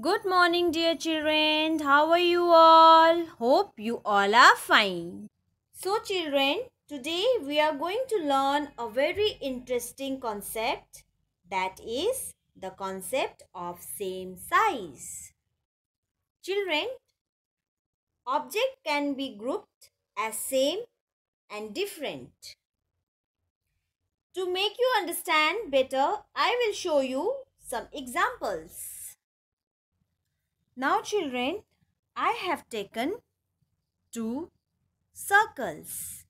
Good morning dear children. How are you all? Hope you all are fine. So children, today we are going to learn a very interesting concept that is the concept of same size. Children, object can be grouped as same and different. To make you understand better, I will show you some examples. Now children, I have taken two circles.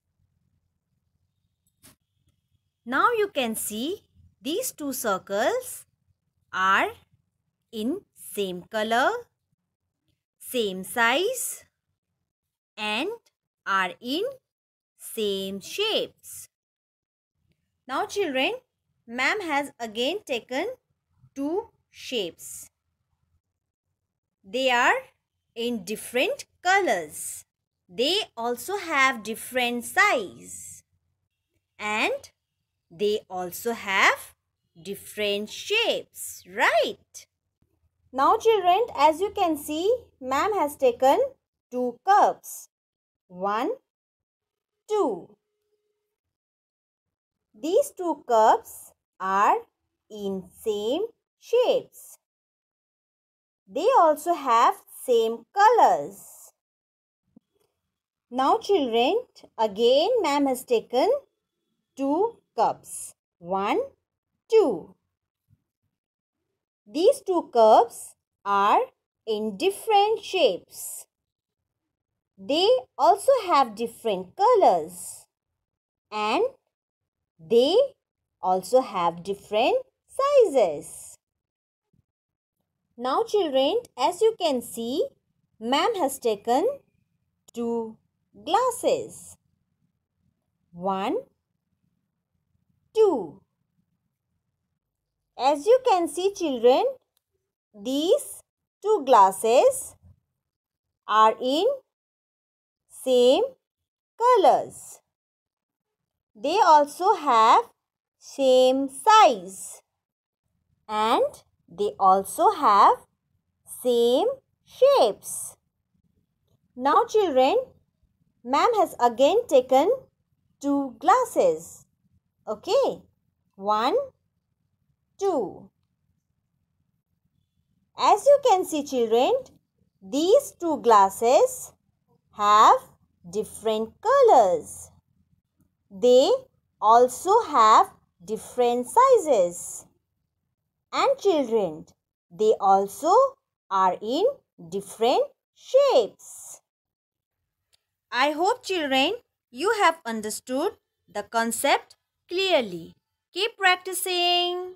Now you can see these two circles are in same color, same size and are in same shapes. Now children, ma'am has again taken two shapes. They are in different colors. They also have different size. And they also have different shapes, right? Now children, as you can see, ma'am has taken two cups. One, two. These two cups are in same shapes. They also have same colors. Now children, again ma'am has taken two cups. One, two. These two cups are in different shapes. They also have different colors. And they also have different sizes. Now children, as you can see, ma'am has taken two glasses. One, two. As you can see children, these two glasses are in same colors. They also have same size and they also have same shapes. Now children, ma'am has again taken two glasses. Okay. One, two. As you can see children, these two glasses have different colors. They also have different sizes and children. They also are in different shapes. I hope children you have understood the concept clearly. Keep practicing.